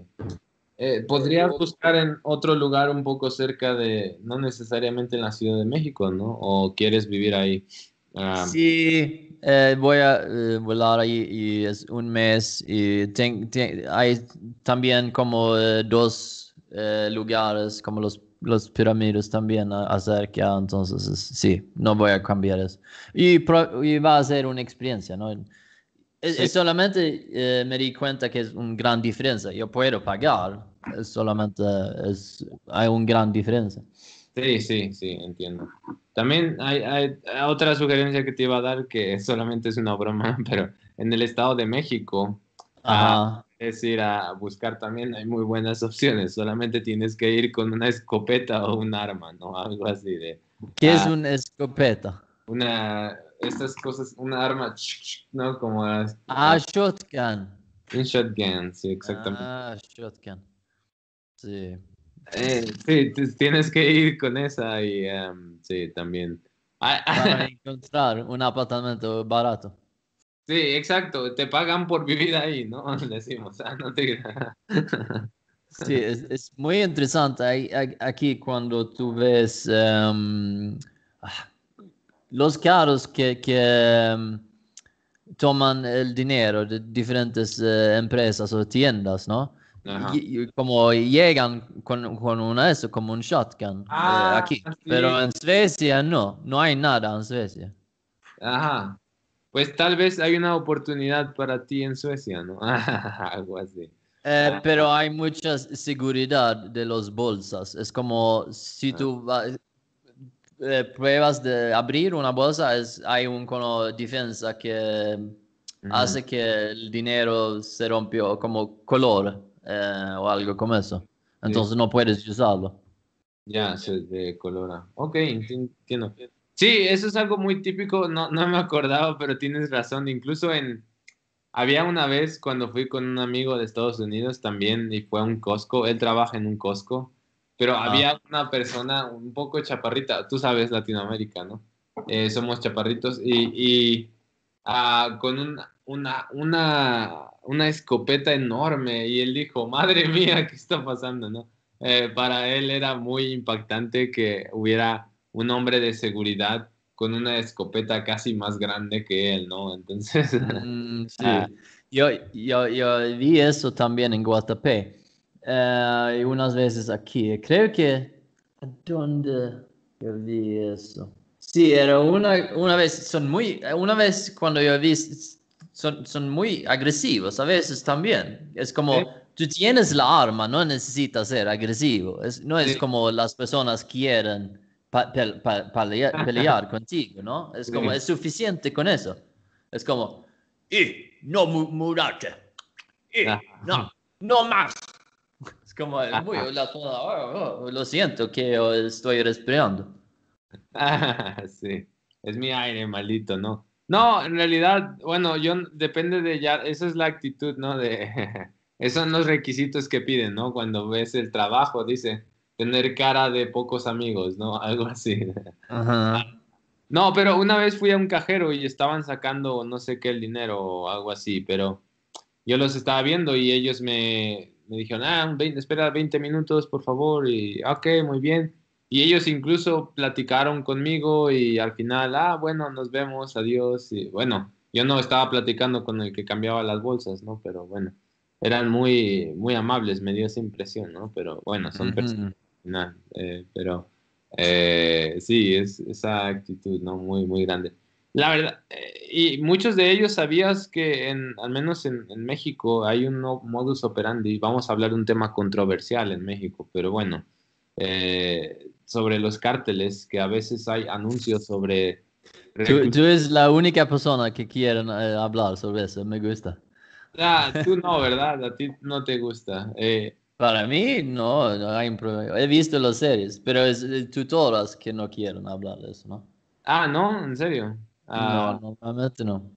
Eh, podrías buscar en otro lugar un poco cerca de, no necesariamente en la Ciudad de México, ¿no? ¿O quieres vivir ahí? Ah, sí, eh, voy a eh, volar ahí y es un mes y hay también como dos lugares, como los, los pirámides también acerca, entonces sí, no voy a cambiar eso. Y, va a ser una experiencia, ¿no? Solamente me di cuenta que es una gran diferencia. Yo puedo pagar solamente hay una gran diferencia. Sí, sí, sí, entiendo. También hay, otra sugerencia que te iba a dar que solamente es una broma, pero en el Estado de México, ah, es ir a buscar también, hay muy buenas opciones, solamente tienes que ir con una escopeta o un arma, ¿no? Algo así de... ¿Qué es ah, una escopeta? Una, estas cosas, un arma, ¿no? Como... Ah, shotgun. Un shotgun, sí, exactamente. Ah, shotgun. Sí. Eh, tienes que ir con esa y sí, también. Ah, ah. Para encontrar un apartamento barato. Sí, exacto, te pagan por vivir ahí, ¿no? Decimos, ah, no te... Sí, es, muy interesante aquí cuando tú ves em, ah, los carros que, em, toman el dinero de diferentes eh, empresas o tiendas, ¿no? como llegan con, una de esas, como un shotgun eh, ah, aquí. Pero en Suecia no, no hay nada en Suecia. Ajá. Pues tal vez hay una oportunidad para ti en Suecia, ¿no? Algo así. Eh, ah. pero hay mucha seguridad de los bolsas. Es como si ah. tú eh, pruebas de abrir una bolsa, hay una defensa que hace que el dinero se rompió como color. Eh, o algo como eso. Entonces no puedes usarlo. Ya, se colora Ok, entiendo. Sí, eso es algo muy típico, no, no me acordaba, pero tienes razón. Incluso en, había una vez cuando fui con un amigo de Estados Unidos también y fue a un Costco, él trabaja en un Costco, pero había una persona un poco chaparrita, tú sabes Latinoamérica, ¿no? Eh, somos chaparritos y, y ah, con un una, una, una escopeta enorme y él dijo, madre mía, ¿qué está pasando? ¿no? Eh, para él era muy impactante que hubiera un hombre de seguridad con una escopeta casi más grande que él, ¿no? Entonces... Mm, ah. yo, yo, yo, vi eso también en Guatapé eh, y unas veces aquí. Creo que... ¿Dónde yo vi eso? Sí, era una, una vez, son muy, una vez cuando yo vi son, son muy agresivos a veces también. Es como, tú tienes la arma, no necesitas ser agresivo. no es como las personas quieren pelear, contigo, ¿no? Es como, es suficiente con eso. Es como, y no murarte. Y ah. no, no más. Es como, muy, la, oh, oh, lo siento que estoy respirando. sí, es mi aire maldito, ¿no? No, en realidad, bueno, yo depende de ya, esa es la actitud, ¿no? De, esos son los requisitos que piden, ¿no? Cuando ves el trabajo, dice, tener cara de pocos amigos, ¿no? Algo así. No, pero una vez fui a un cajero y estaban sacando no sé qué el dinero o algo así, pero yo los estaba viendo y ellos me, dijeron, ah, espera 20 minutos, por favor, y ah, ok, muy bien. Y ellos incluso platicaron conmigo y al final, ah, bueno, nos vemos, adiós. Y bueno, yo no estaba platicando con el que cambiaba las bolsas, ¿no? Pero bueno, eran muy, muy amables, me dio esa impresión, ¿no? Pero bueno, son personas. Eh, pero eh, sí, es esa actitud, ¿no? Muy, muy grande. La verdad, eh, y muchos de ellos sabías que, en, al menos en, México, hay un modus operandi. Vamos a hablar de un tema controversial en México, pero bueno, eh, sobre los cárteles, que a veces hay anuncios sobre... Tú, es eres la única persona que quieren eh, hablar sobre eso, me gusta. Ah, tú no, ¿verdad? A ti no te gusta. Eh. para mí, no, He visto las series, pero es, tú tutoras que no quieren hablar de eso, ¿no? Ah, no, en serio. Ah, no, normalmente no.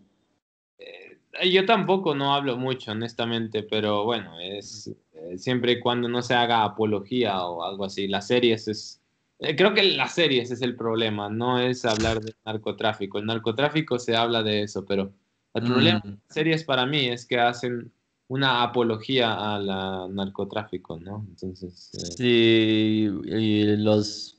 yo tampoco no hablo mucho, honestamente, pero bueno, es eh, siempre y cuando no se haga apología o algo así. Las series es... Eh, creo que las series es el problema, no es hablar de narcotráfico. El narcotráfico se habla de eso, pero el mm. problema de las series para mí es que hacen una apología al narcotráfico, ¿no? Entonces... Eh, sí, y los...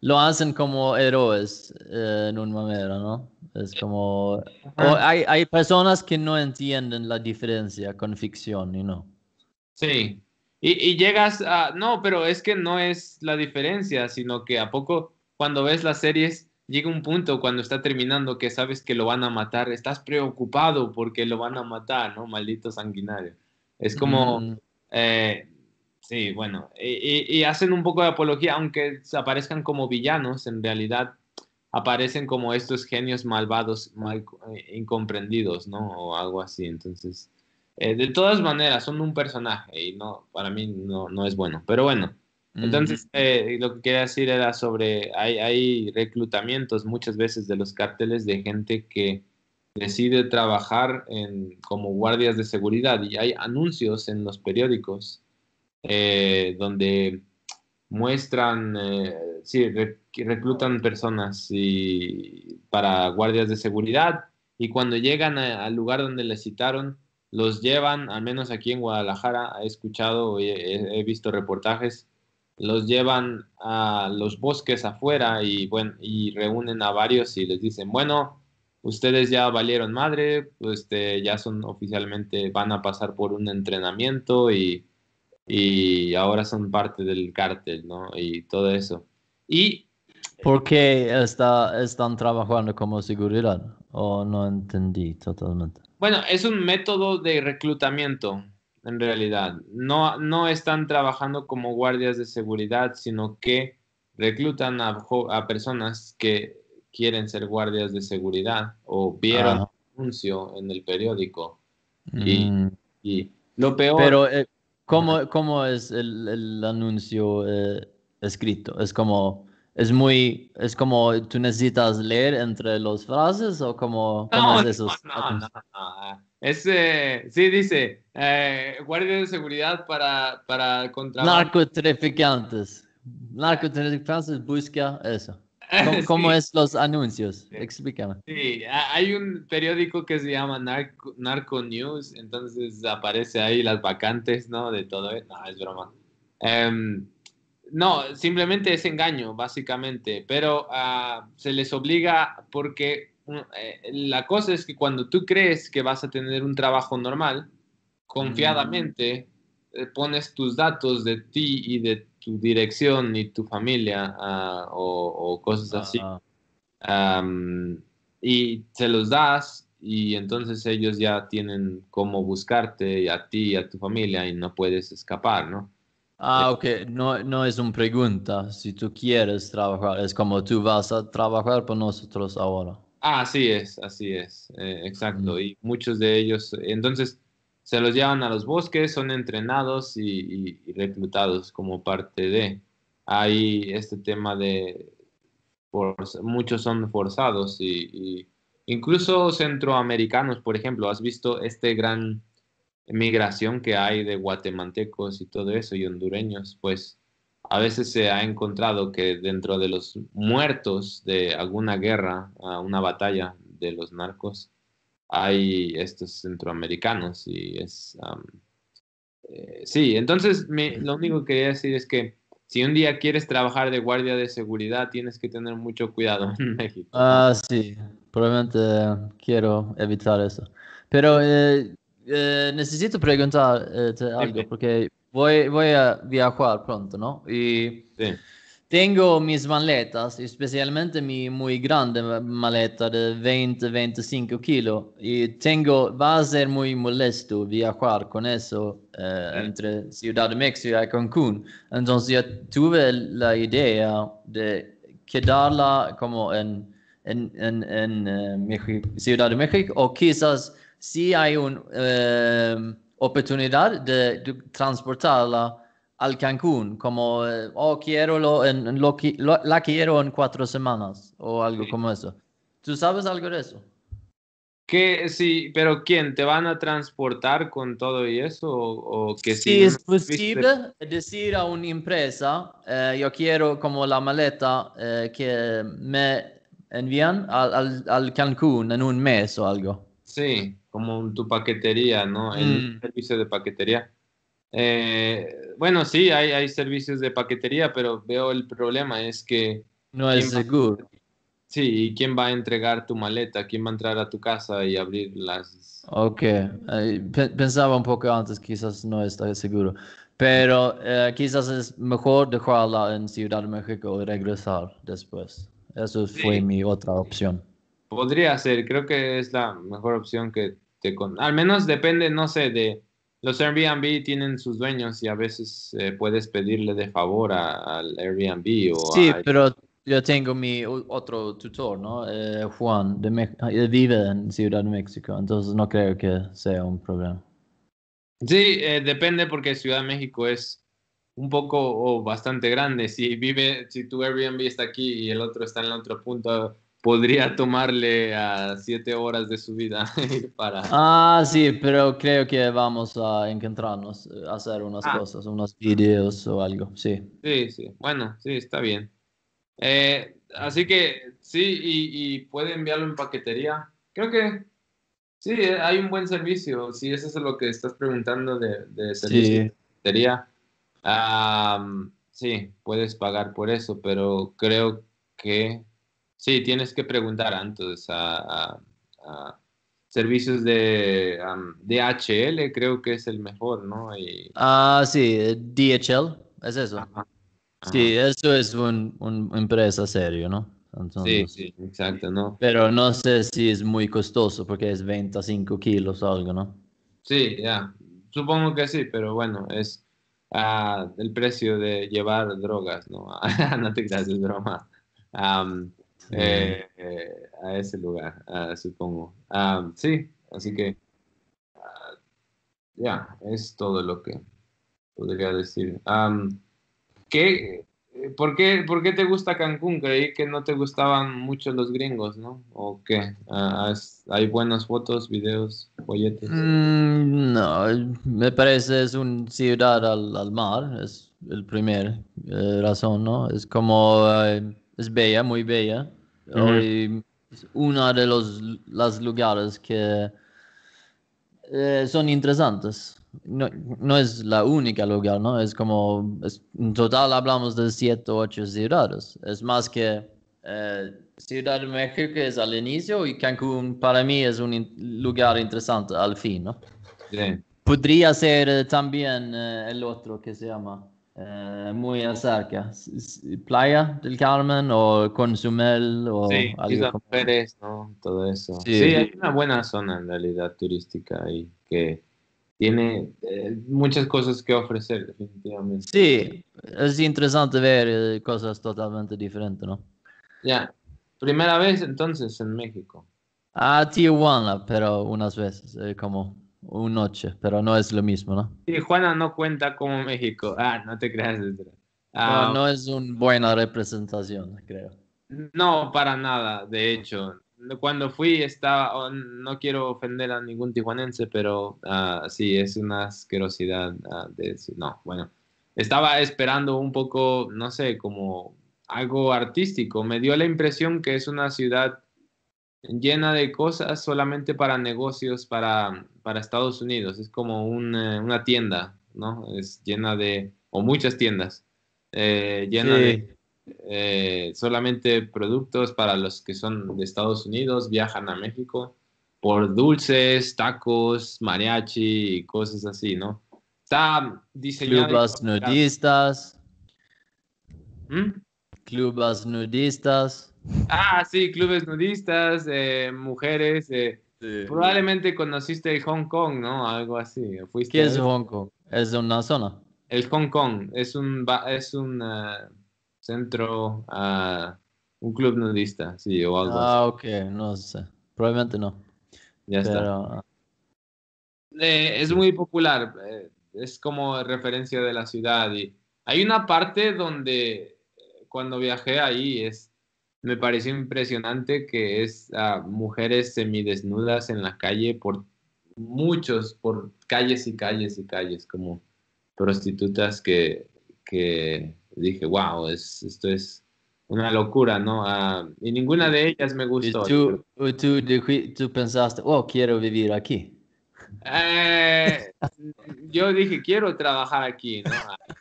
Lo hacen como héroes en un manera, ¿no? Es como... hay, personas que no entienden la diferencia con ficción, y ¿no? Sí. Y, llegas a, no, pero es que no es la diferencia, sino que a poco cuando ves las series llega un punto cuando está terminando que sabes que lo van a matar, estás preocupado porque lo van a matar, ¿no? Maldito sanguinario. Es como, eh, sí, bueno, y, hacen un poco de apología, aunque aparezcan como villanos, en realidad aparecen como estos genios malvados, mal, eh, incomprendidos, ¿no? O algo así, entonces... Eh, de todas maneras, son un personaje y no, para mí no, es bueno. Pero bueno, entonces, eh, lo que quería decir era sobre, hay, reclutamientos muchas veces de los cárteles de gente que decide trabajar en, como guardias de seguridad y hay anuncios en los periódicos eh, donde muestran, eh, sí, reclutan personas para guardias de seguridad y cuando llegan al lugar donde les citaron, los llevan, al menos aquí en Guadalajara, he escuchado, he, he visto reportajes, los llevan a los bosques afuera y, bueno, y reúnen a varios y les dicen, bueno, ustedes ya valieron madre, este, ya son oficialmente, van a pasar por un entrenamiento y, ahora son parte del cártel, ¿no? Y todo eso. Y... ¿Por qué está, están trabajando como seguridad? O no entendí totalmente. Bueno, es un método de reclutamiento, en realidad. No, no están trabajando como guardias de seguridad, sino que reclutan a, personas que quieren ser guardias de seguridad o vieron anuncio en el periódico. Y, mm. lo peor... Pero, eh, ¿cómo, es el, anuncio eh, escrito? Es como es muy, es como tú necesitas leer entre las frases o como... No, es no, no, no, Es, eh, sí, dice, eh, guardia de seguridad para, para contra... Narcotraficantes. Narcotraficantes busca eso. ¿Cómo, es los anuncios? Explícame. Sí, hay un periódico que se llama Narco, News, entonces aparece ahí las vacantes, ¿no? De todo, eh, no, es broma. Em, no, simplemente es engaño, básicamente, pero ah, se les obliga porque mm, eh, la cosa es que cuando tú crees que vas a tener un trabajo normal, confiadamente mm. eh, pones tus datos de ti y de tu dirección y tu familia ah, o, cosas así. Ah. y se los das y entonces ellos ya tienen cómo buscarte a ti y a tu familia y no puedes escapar, ¿no? Ah, eh, ok, no, no es una pregunta. Si tú quieres trabajar, es como tú vas a trabajar por nosotros ahora. Ah, así es, así es, eh, exacto. Y muchos de ellos, entonces, se los llevan a los bosques, son entrenados y, reclutados como parte de. Hay este tema de, por, muchos son forzados y, incluso centroamericanos, por ejemplo, has visto este gran migración que hay de guatemaltecos y todo eso y hondureños, pues a veces se ha encontrado que dentro de los muertos de alguna guerra, una batalla de los narcos, hay estos centroamericanos y es... Eh, sí, entonces lo único que quería decir es que si un día quieres trabajar de guardia de seguridad, tienes que tener mucho cuidado en México. Ah, sí, probablemente quiero evitar eso. Pero eh, eh, necesito preguntar eh, algo porque voy, voy, a eh, viajar pronto, ¿no? Y sí. tengo mis maletas, especialmente mi muy grande maleta de 20-25 kilo. Y tengo, va a ser muy molesto viajar con eso eh, sí. entre Ciudad de México y Cancún. Entonces yo tuve la idea de quedarla como en, en, en, en eh, México, Ciudad de México o quizás si hay una eh, oportunidad de, transportarla al Cancún, como, eh, oh, quiero lo, en, lo, la quiero en cuatro semanas o algo como eso. ¿Tú sabes algo de eso? Que sí, pero ¿quién? ¿Te van a transportar con todo y eso? ¿O, que si sí, es posible decir a una empresa, eh, yo quiero como la maleta que me envían al, al, al, Cancún en un mes o algo. Sí como tu paquetería, ¿no? El mm. servicio de paquetería. Eh, bueno, sí, hay, hay servicios de paquetería, pero veo el problema es que... No es seguro. sí, ¿y quién va a entregar tu maleta? ¿Quién va a entrar a tu casa y abrir las... Ok, pensaba un poco antes, quizás no está seguro, pero eh, quizás es mejor dejarla en Ciudad de México y regresar después. Eso fue mi otra opción. Podría ser, creo que es la mejor opción que este, al menos depende, no sé, de los Airbnb tienen sus dueños y a veces eh, puedes pedirle de favor al Airbnb o Sí, pero yo tengo mi otro tutor, ¿no? Eh, Juan, de eh, vive en Ciudad de México, entonces no creo que sea un problema. Sí, depende porque Ciudad de México es un poco o bastante grande. Si vive, si tu Airbnb está aquí y el otro está en el otro punto, podría tomarle a siete horas de su vida para... Ah, sí, pero creo que vamos a encontrarnos, eh, a hacer unas ah. cosas, unos videos o algo, sí. Sí, sí, bueno, sí, está bien. Eh, así que sí, y, puede enviarlo en paquetería. Creo que sí, eh, hay un buen servicio, si eso es lo que estás preguntando de, de servicio paquetería. sí, puedes pagar por eso, pero creo que Sí, tienes que preguntar antes a, servicios de um, DHL, creo que es el mejor, ¿no? Ah, sí, eh, DHL, es eso. Sí, eso es una un empresa serio, ¿no? sí, sí, exacto, ¿no? Pero no sé si es muy costoso porque es 25 kilos o algo, ¿no? Sí, ya, supongo que sí, pero bueno, es ah, el precio de llevar drogas, ¿no? no te creas, el broma. Eh, eh, a ese lugar, ah, supongo. Ah, sí, así que ah, ya, es todo lo que podría decir. Eh, ¿qué, por, qué, te gusta Cancún? Creí que no te gustaban mucho los gringos, ¿no? ¿O qué? ¿Hay buenas fotos, videos, folletos? Mm, no, me parece es un ciudad al, mar, es el primer razón, ¿no? Es como es bella, muy bella. es uno de los, lugares que eh, son interesantes. No, es la única lugar, ¿no? Es como, en total hablamos de siete o ocho ciudades. Es más que eh, Ciudad de México es al inicio y Cancún para mí es un lugar interesante al fin, Podría ser eh, también el otro que se llama... Eh, muy cerca. Playa del Carmen o Consumel o sí, Todo eso. Sí. hay una buena zona en realidad turística ahí que tiene eh, muchas cosas que ofrecer definitivamente. Sí, es interesante ver eh, cosas totalmente diferentes, ¿no? Ya, primera vez entonces en México. a ah, Tijuana, pero unas veces, como un noche, pero no es lo mismo, ¿no? Tijuana no cuenta como México. Ah, no te creas. Ah, no, es una buena representación, creo. No, para nada, de hecho. Cuando fui estaba, oh, no quiero ofender a ningún tijuanense, pero ah, sí, es una asquerosidad. Ah, no, bueno, estaba esperando un poco, no sé, como algo artístico. Me dio la impresión que es una ciudad llena de cosas solamente para negocios para, Estados Unidos. Es como eh, una tienda, ¿no? Es llena de, o muchas tiendas, eh, llena de eh, solamente productos para los que son de Estados Unidos, viajan a México por dulces, tacos, mariachi y cosas así, ¿no? Está ¿Mm? Clubas nudistas. Clubas nudistas. Ah, sí, clubes nudistas, eh, mujeres. Eh, probablemente conociste Hong Kong, ¿no? Algo así. ¿Qué es Hong Kong? Es una zona. El Hong Kong es un, es un eh, centro, ah, un club nudista, sí, o algo así. Ah, ok, no sé. Probablemente no. Ya está. es muy popular, es como referencia de la ciudad. Y hay una parte donde cuando viajé ahí es me pareció impresionante que es a mujeres semidesnudas en la calle por muchos, por calles y calles y calles, como prostitutas que, dije, wow, es, esto es una locura, ¿no? y ninguna de ellas me gustó. ¿Tú, tú, pensaste, oh, quiero vivir aquí? Eh, yo dije, quiero trabajar aquí, ¿no?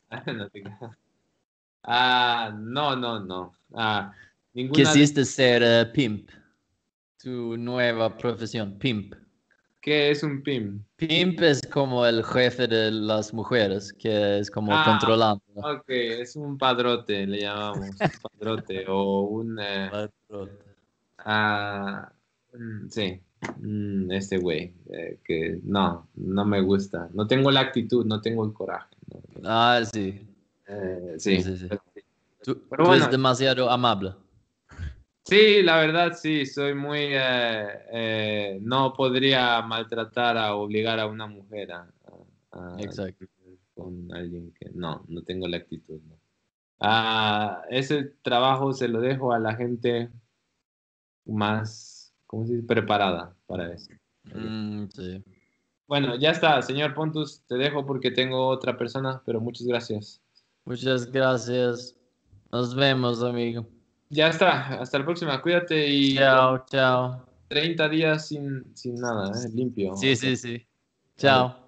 Ah, no, no, no. Ah, Quisiste ser eh, pimp. Tu nueva profesión, pimp. ¿Qué es un pimp? Pimp es como el jefe de las mujeres, que es como ah, controlando. Ok, es un padrote, le llamamos. Un padrote o un... Eh, padrote. Ah, mm, sí, mm, este güey, eh, que no, no me gusta. No tengo la actitud, no tengo el coraje. Ah, sí. sí. tú, eres demasiado amable. Sí, la verdad sí, soy muy... Eh, eh, no podría maltratar a obligar a una mujer a... Exacto. Con alguien que... No, no tengo la actitud. Ah, ese trabajo se lo dejo a la gente más, ¿cómo se dice? Preparada para eso. Mm, bueno, ya está, señor Pontus, te dejo porque tengo otra persona, pero muchas gracias. Muchas gracias. Nos vemos, amigo. Ya está, hasta la próxima, cuídate y... Chao, chao. 30 días sin, sin nada, ¿eh? limpio. Sí, sí, sí. Chao.